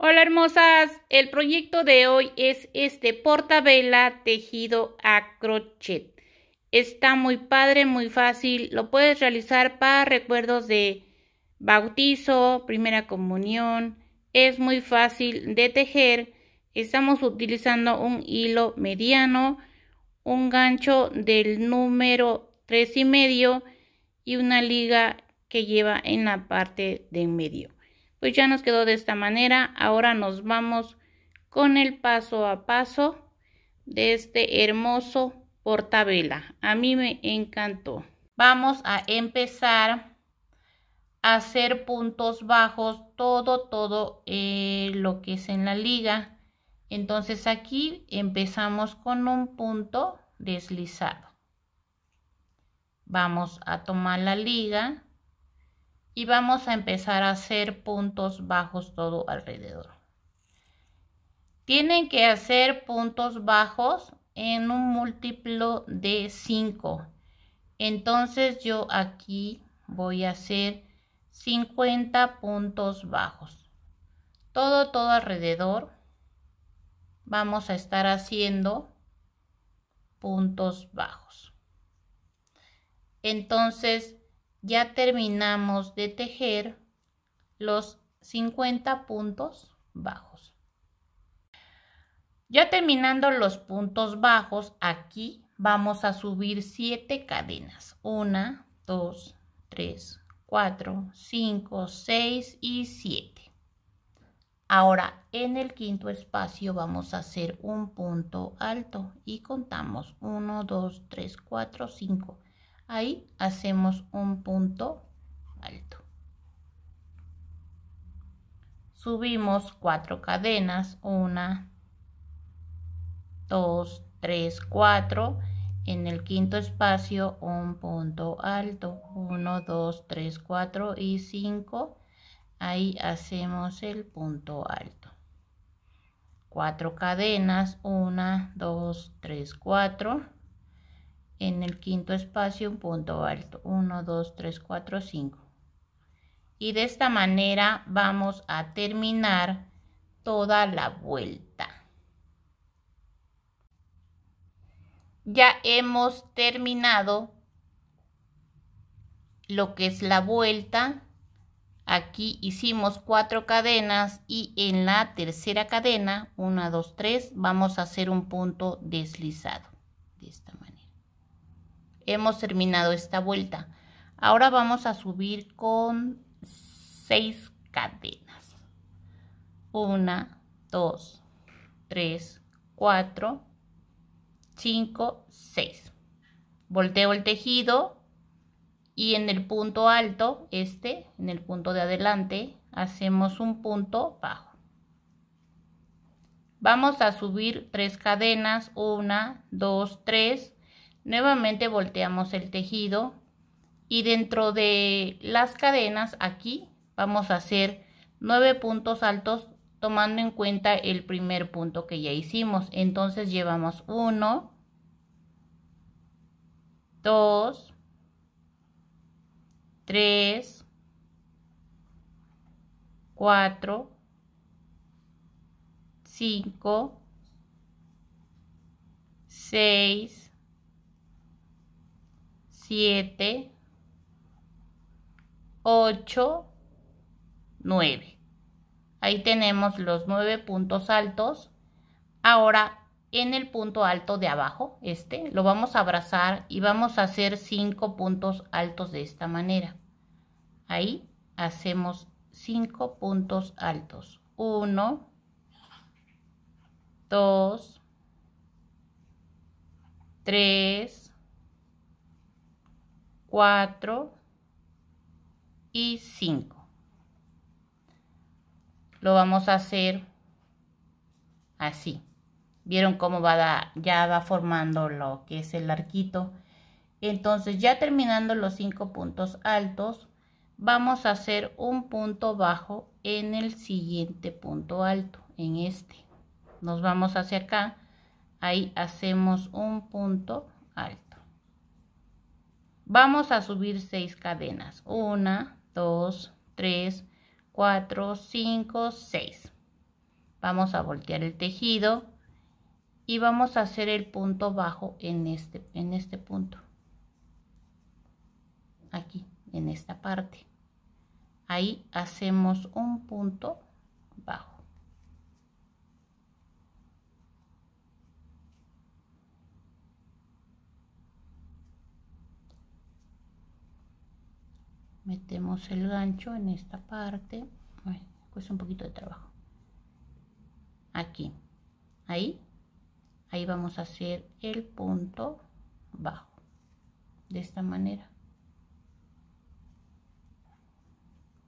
Hola hermosas, el proyecto de hoy es este vela tejido a crochet. Está muy padre, muy fácil, lo puedes realizar para recuerdos de bautizo, primera comunión, es muy fácil de tejer. Estamos utilizando un hilo mediano, un gancho del número 3 y medio y una liga que lleva en la parte de en medio pues ya nos quedó de esta manera. Ahora nos vamos con el paso a paso de este hermoso portabela. A mí me encantó. Vamos a empezar a hacer puntos bajos todo, todo eh, lo que es en la liga. Entonces aquí empezamos con un punto deslizado. Vamos a tomar la liga y vamos a empezar a hacer puntos bajos todo alrededor. Tienen que hacer puntos bajos en un múltiplo de 5. Entonces yo aquí voy a hacer 50 puntos bajos. Todo, todo alrededor vamos a estar haciendo puntos bajos. Entonces ya terminamos de tejer los 50 puntos bajos. Ya terminando los puntos bajos, aquí vamos a subir 7 cadenas. 1, 2, 3, 4, 5, 6 y 7. Ahora en el quinto espacio vamos a hacer un punto alto y contamos 1, 2, 3, 4, 5. Ahí hacemos un punto alto. Subimos cuatro cadenas, una, 2 3 4 En el quinto espacio un punto alto, 1, 2, 3, 4 y 5. Ahí hacemos el punto alto. Cuatro cadenas, 1, 2, 3, 4 en el quinto espacio un punto alto 1 2 3 4 5 y de esta manera vamos a terminar toda la vuelta ya hemos terminado lo que es la vuelta aquí hicimos cuatro cadenas y en la tercera cadena 1 2 3 vamos a hacer un punto deslizado de esta manera hemos terminado esta vuelta. Ahora vamos a subir con 6 cadenas. 1, 2, 3, 4, 5, 6. Volteo el tejido y en el punto alto, este, en el punto de adelante, hacemos un punto bajo. Vamos a subir 3 cadenas, 1, 2, 3, Nuevamente volteamos el tejido y dentro de las cadenas aquí vamos a hacer nueve puntos altos tomando en cuenta el primer punto que ya hicimos. Entonces llevamos 1, 2, 3, 4, 5, 6, 7, 8, 9. Ahí tenemos los 9 puntos altos. Ahora en el punto alto de abajo, este, lo vamos a abrazar y vamos a hacer 5 puntos altos de esta manera. Ahí hacemos 5 puntos altos. 1, 2, 3, 4 y 5. Lo vamos a hacer así. ¿Vieron cómo va ya va formando lo que es el arquito? Entonces ya terminando los 5 puntos altos, vamos a hacer un punto bajo en el siguiente punto alto, en este. Nos vamos hacia acá, ahí hacemos un punto Vamos a subir 6 cadenas. 1, 2, 3, 4, 5, 6. Vamos a voltear el tejido y vamos a hacer el punto bajo en este, en este punto. Aquí, en esta parte. Ahí hacemos un punto metemos el gancho en esta parte cuesta un poquito de trabajo aquí ahí ahí vamos a hacer el punto bajo de esta manera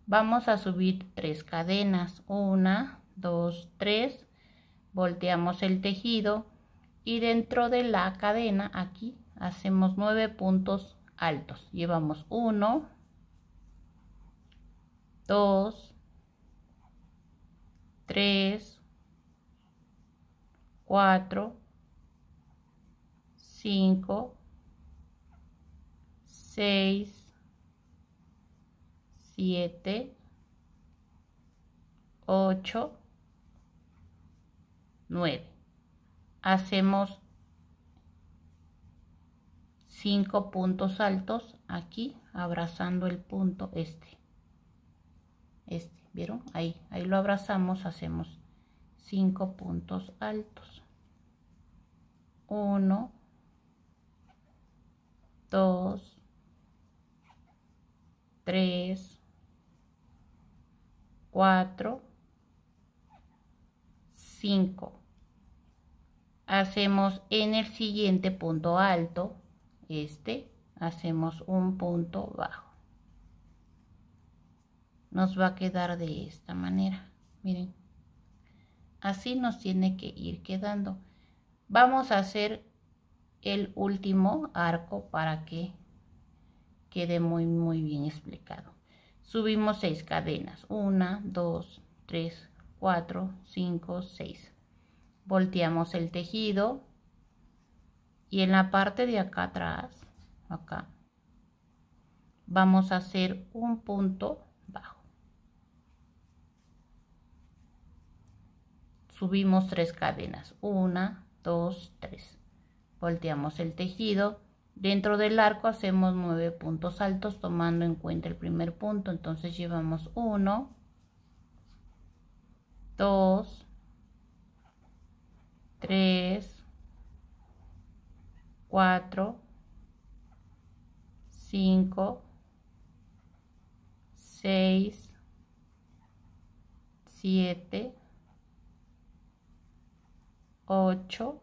vamos a subir tres cadenas una dos tres volteamos el tejido y dentro de la cadena aquí hacemos nueve puntos altos llevamos uno 2, 3, 4, 5, 6, 7, 8, 9. Hacemos 5 puntos altos aquí abrazando el punto este este, ¿vieron? Ahí, ahí lo abrazamos, hacemos cinco puntos altos. 1, 2, 3, 4, 5. Hacemos en el siguiente punto alto, este, hacemos un punto bajo nos va a quedar de esta manera miren así nos tiene que ir quedando vamos a hacer el último arco para que quede muy muy bien explicado subimos seis cadenas una, dos, tres, cuatro, cinco, seis. volteamos el tejido y en la parte de acá atrás acá vamos a hacer un punto subimos tres cadenas una dos tres volteamos el tejido dentro del arco hacemos nueve puntos altos tomando en cuenta el primer punto entonces llevamos 1 2 3 4 5 6 7 8 8,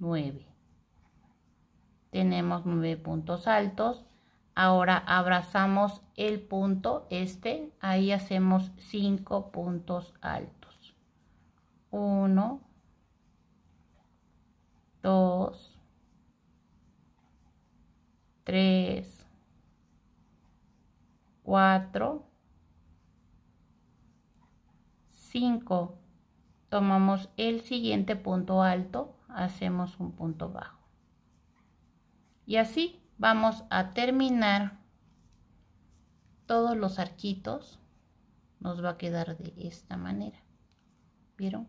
9. Tenemos 9 puntos altos. Ahora abrazamos el punto este. Ahí hacemos 5 puntos altos. 1, 2, 3, 4, 5 tomamos el siguiente punto alto, hacemos un punto bajo. Y así vamos a terminar todos los arquitos. Nos va a quedar de esta manera. ¿Vieron?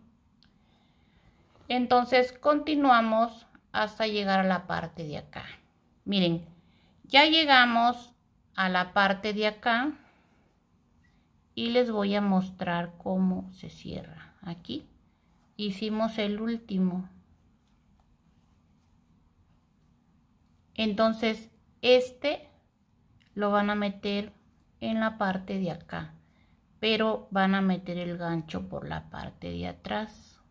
Entonces continuamos hasta llegar a la parte de acá. Miren, ya llegamos a la parte de acá y les voy a mostrar cómo se cierra aquí hicimos el último entonces este lo van a meter en la parte de acá pero van a meter el gancho por la parte de atrás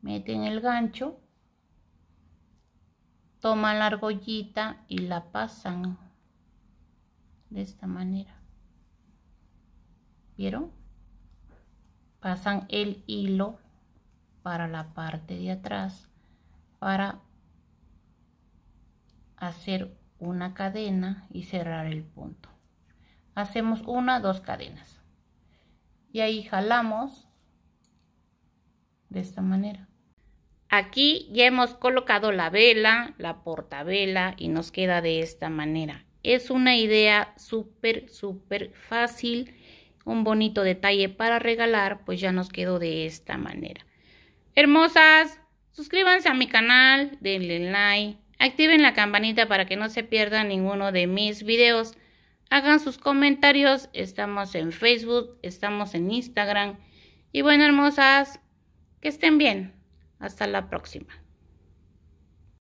meten el gancho toman la argollita y la pasan de esta manera vieron pasan el hilo para la parte de atrás para hacer una cadena y cerrar el punto hacemos una dos cadenas y ahí jalamos de esta manera aquí ya hemos colocado la vela la portavela y nos queda de esta manera es una idea súper súper fácil un bonito detalle para regalar, pues ya nos quedó de esta manera. Hermosas, suscríbanse a mi canal, denle like, activen la campanita para que no se pierdan ninguno de mis videos. Hagan sus comentarios, estamos en Facebook, estamos en Instagram. Y bueno, hermosas, que estén bien. Hasta la próxima.